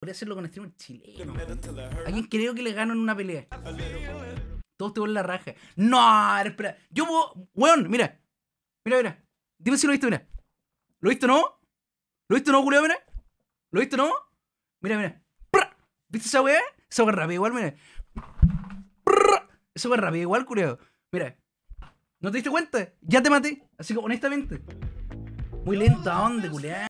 Podría hacerlo con streamer chileno. ¿Alguien creo que le gano en una pelea? Todos te ponen la raja. No, espera. Yo puedo. Weón, mira. Mira, mira. Dime si lo viste, mira. ¿Lo viste no? ¿Lo viste no, Julio? Mira. ¿Lo viste no? Mira, mira. ¿Viste esa weá? Esa weá rápida igual, mira. Esa weá rápida igual, curioso. Mira. ¿No te diste cuenta? Ya te maté. Así que honestamente. Muy lenta dónde, culiao?